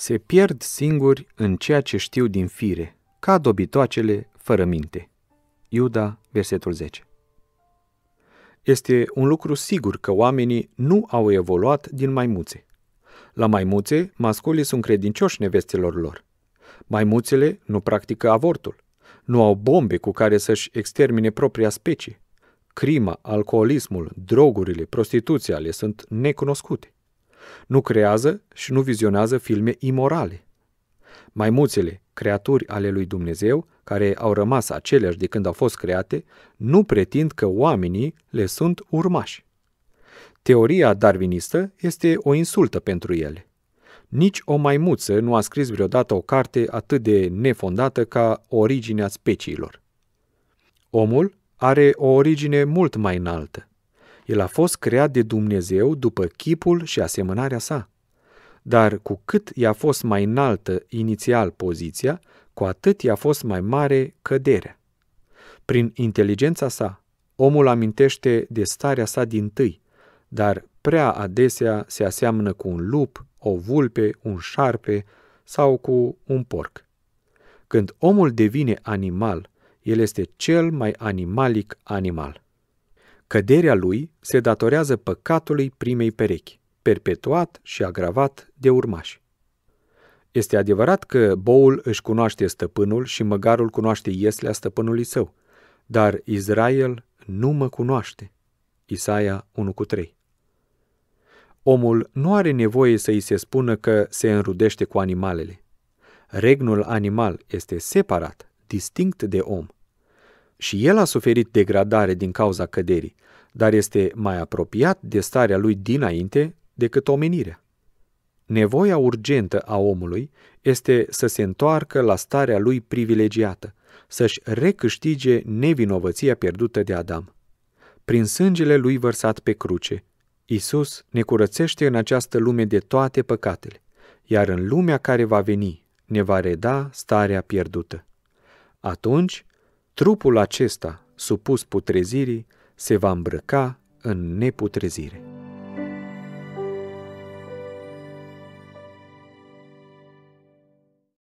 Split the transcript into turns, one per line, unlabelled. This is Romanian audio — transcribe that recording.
se pierd singuri în ceea ce știu din fire, ca dobitoacele fără minte. Iuda, versetul 10. Este un lucru sigur că oamenii nu au evoluat din maimuțe. La maimuțe, masculii sunt credincioși nevestelor lor. Maimuțele nu practică avortul, nu au bombe cu care să-și extermine propria specie. Crima, alcoolismul, drogurile, prostituția le sunt necunoscute nu creează și nu vizionează filme imorale. Maimuțele, creaturi ale lui Dumnezeu, care au rămas aceleași de când au fost create, nu pretind că oamenii le sunt urmași. Teoria darwinistă este o insultă pentru ele. Nici o maimuță nu a scris vreodată o carte atât de nefondată ca Originea speciilor. Omul are o origine mult mai înaltă. El a fost creat de Dumnezeu după chipul și asemănarea sa. Dar cu cât i-a fost mai înaltă inițial poziția, cu atât i-a fost mai mare căderea. Prin inteligența sa, omul amintește de starea sa din tâi, dar prea adesea se aseamănă cu un lup, o vulpe, un șarpe sau cu un porc. Când omul devine animal, el este cel mai animalic animal. Căderea lui se datorează păcatului primei perechi, perpetuat și agravat de urmași. Este adevărat că boul își cunoaște stăpânul și măgarul cunoaște ieslea stăpânului său, dar Israel nu mă cunoaște. Isaia 1,3 Omul nu are nevoie să îi se spună că se înrudește cu animalele. Regnul animal este separat, distinct de om – și el a suferit degradare din cauza căderii, dar este mai apropiat de starea lui dinainte decât omenirea. Nevoia urgentă a omului este să se întoarcă la starea lui privilegiată, să-și recâștige nevinovăția pierdută de Adam. Prin sângele lui vărsat pe cruce, Isus ne curățește în această lume de toate păcatele, iar în lumea care va veni ne va reda starea pierdută. Atunci Trupul acesta, supus putrezirii, se va îmbrăca în neputrezire.